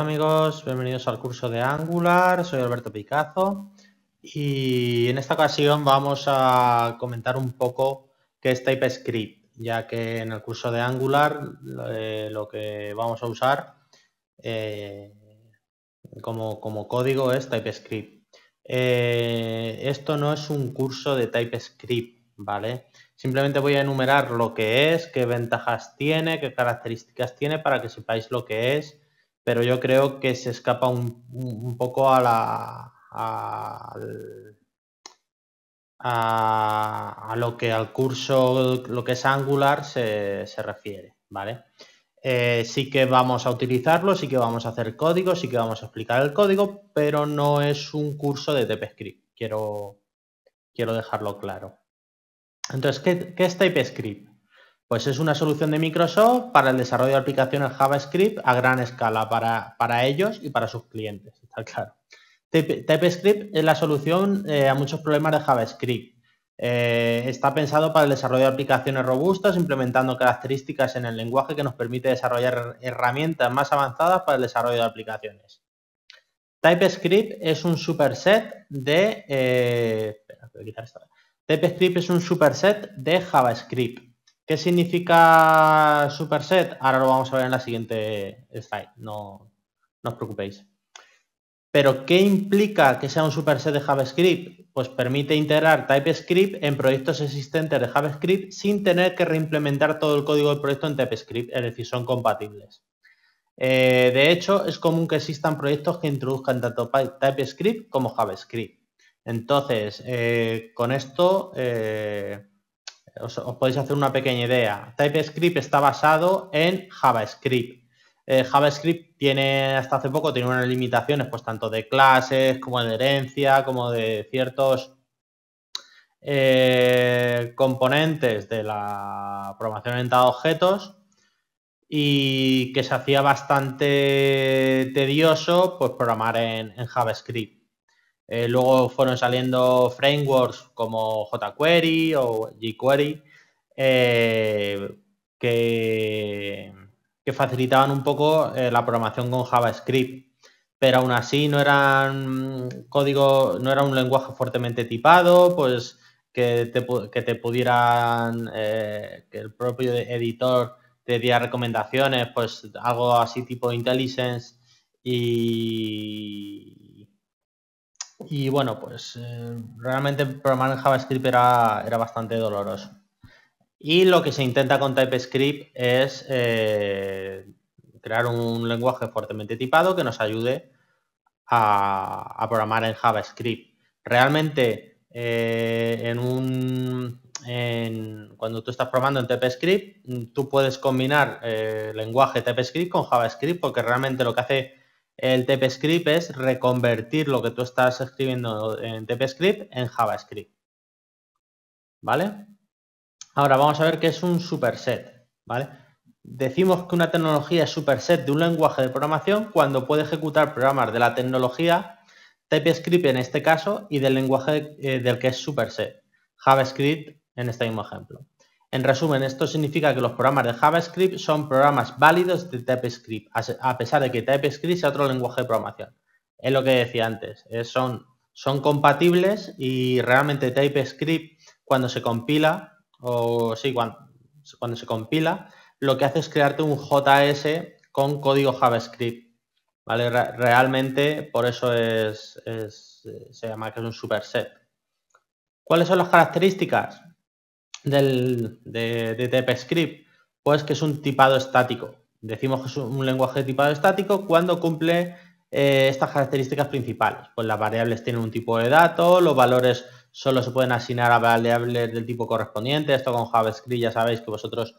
amigos, bienvenidos al curso de Angular, soy Alberto Picazo y en esta ocasión vamos a comentar un poco qué es TypeScript, ya que en el curso de Angular eh, lo que vamos a usar eh, como, código es TypeScript. Eh, esto no es un curso de TypeScript, ¿vale? Simplemente voy a enumerar lo que es, qué ventajas tiene, qué características tiene para que sepáis lo que es pero yo creo que se escapa un, poco a la, a, lo que al curso, lo que es Angular se, refiere, ¿vale? Eh, sí que vamos a utilizarlo, sí que vamos a hacer código, sí que vamos a explicar el código, pero no es un curso de TypeScript. Quiero, quiero dejarlo claro. Entonces, ¿qué, qué es TypeScript? Pues es una solución de Microsoft para el desarrollo de aplicaciones JavaScript a gran escala para, ellos y para sus clientes, está claro. TypeScript es la solución eh, a muchos problemas de JavaScript. Eh, está pensado para el desarrollo de aplicaciones robustas, implementando características en el lenguaje que nos permite desarrollar herramientas más avanzadas para el desarrollo de aplicaciones. TypeScript es un superset de. Eh, TypeScript es un superset de JavaScript. ¿Qué significa superset? Ahora lo vamos a ver en la siguiente slide, no, os preocupéis. Pero, ¿qué implica que sea un superset de JavaScript? Pues permite integrar TypeScript en proyectos existentes de JavaScript sin tener que reimplementar todo el código del proyecto en TypeScript, es decir, son compatibles. Eh, de hecho, es común que existan proyectos que introduzcan tanto TypeScript como JavaScript. Entonces, eh, con esto eh, os, podéis hacer una pequeña idea. TypeScript está basado en JavaScript. Eh, JavaScript tiene, hasta hace poco, tiene unas limitaciones, pues tanto de clases, como de herencia, como de ciertos eh, componentes de la programación orientada a objetos y que se hacía bastante tedioso pues programar en JavaScript. Eh, luego fueron saliendo frameworks como jQuery o jQuery eh, que, facilitaban un poco eh, la programación con JavaScript. Pero aún así no eran código, no era un lenguaje fuertemente tipado, pues que te, pudieran, que el propio editor te diera recomendaciones, pues algo así tipo intelligence y, y bueno, pues eh, realmente programar en JavaScript era, era, bastante doloroso. Y lo que se intenta con TypeScript es eh, crear un lenguaje fuertemente tipado que nos ayude a, programar en JavaScript. Realmente, eh, en un, en, cuando tú estás programando en TypeScript, tú puedes combinar lenguaje TypeScript con JavaScript porque realmente lo que hace el TypeScript es reconvertir lo que tú estás escribiendo en TypeScript en JavaScript. ¿Vale? Ahora vamos a ver qué es un superset. ¿Vale? Decimos que una tecnología es superset de un lenguaje de programación cuando puede ejecutar programas de la tecnología TypeScript en este caso y del lenguaje eh, del que es superset. JavaScript en este mismo ejemplo. En resumen, esto significa que los programas de JavaScript son programas válidos de TypeScript, a pesar de que TypeScript sea otro lenguaje de programación. Es lo que decía antes, son, compatibles y realmente TypeScript cuando se compila, o sí, cuando, se compila, lo que hace es crearte un JS con código JavaScript. ¿vale? realmente por eso es, se llama que es un superset. ¿Cuáles son las características? del, de, de TypeScript? Pues que es un tipado estático. Decimos que es un lenguaje tipado estático cuando cumple eh, estas características principales. Pues las variables tienen un tipo de dato, los valores solo se pueden asignar a variables del tipo correspondiente. Esto con JavaScript ya sabéis que vosotros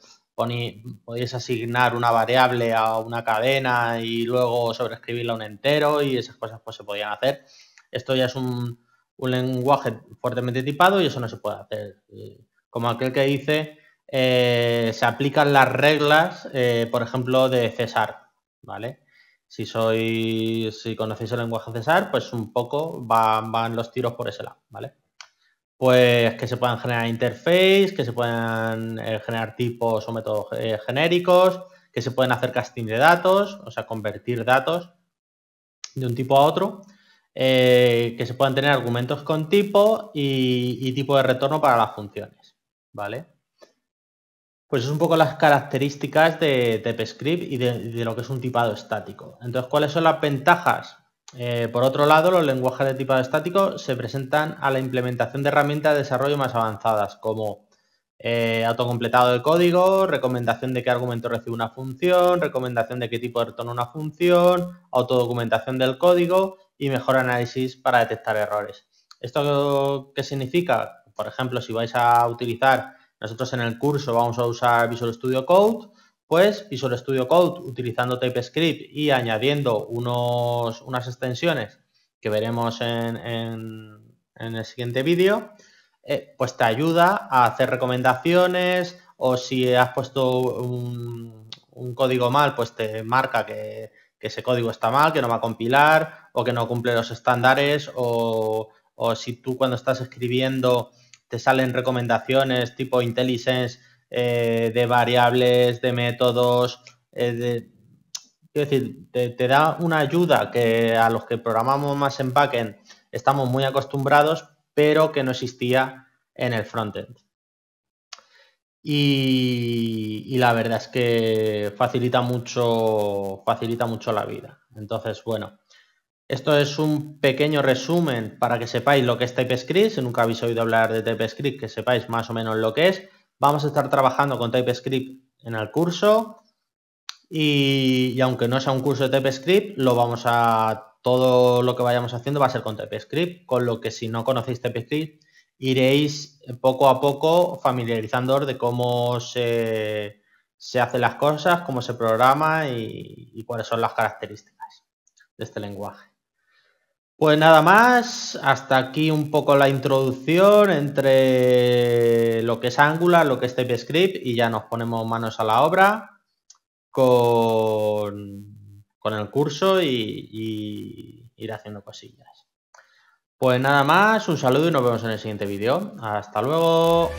podéis asignar una variable a una cadena y luego sobreescribirla a un entero y esas cosas pues se podían hacer. Esto ya es un, un lenguaje fuertemente tipado y eso no se puede hacer como aquel que dice, eh, se aplican las reglas, eh, por ejemplo, de César, ¿vale? Si soy, si conocéis el lenguaje César, pues un poco van, van los tiros por ese lado, ¿vale? Pues que se puedan generar interface, que se puedan eh, generar tipos o métodos genéricos, que se pueden hacer casting de datos, o sea, convertir datos de un tipo a otro, que se puedan tener argumentos con tipo y, tipo de retorno para las funciones. ¿vale? Pues es un poco las características de TypeScript y de, lo que es un tipado estático. Entonces, ¿cuáles son las ventajas? Eh, por otro lado, los lenguajes de tipado estático se presentan a la implementación de herramientas de desarrollo más avanzadas, como eh, autocompletado de código, recomendación de qué argumento recibe una función, recomendación de qué tipo de retorno una función, autodocumentación del código y mejor análisis para detectar errores. ¿Esto qué significa? Por ejemplo, si vais a utilizar, nosotros en el curso vamos a usar Visual Studio Code, pues Visual Studio Code utilizando TypeScript y añadiendo unos, unas extensiones que veremos en, el siguiente vídeo, eh, pues te ayuda a hacer recomendaciones o si has puesto un, código mal, pues te marca que, ese código está mal, que no va a compilar o que no cumple los estándares o, o si tú cuando estás escribiendo te salen recomendaciones tipo intelligence eh, de variables, de métodos, es eh, decir, te, da una ayuda que a los que programamos más en backend estamos muy acostumbrados, pero que no existía en el frontend. Y, y la verdad es que facilita mucho, facilita mucho la vida. Entonces, bueno, esto es un pequeño resumen para que sepáis lo que es TypeScript. Si nunca habéis oído hablar de TypeScript, que sepáis más o menos lo que es. Vamos a estar trabajando con TypeScript en el curso. Y, aunque no sea un curso de TypeScript, lo vamos a. Todo lo que vayamos haciendo va a ser con TypeScript, con lo que si no conocéis TypeScript, iréis poco a poco familiarizándoos de cómo se, se hacen las cosas, cómo se programa y cuáles son las características de este lenguaje. Pues nada más, hasta aquí un poco la introducción entre lo que es Angular, lo que es TypeScript y ya nos ponemos manos a la obra con, el curso y, y, ir haciendo cosillas. Pues nada más, un saludo y nos vemos en el siguiente vídeo. Hasta luego.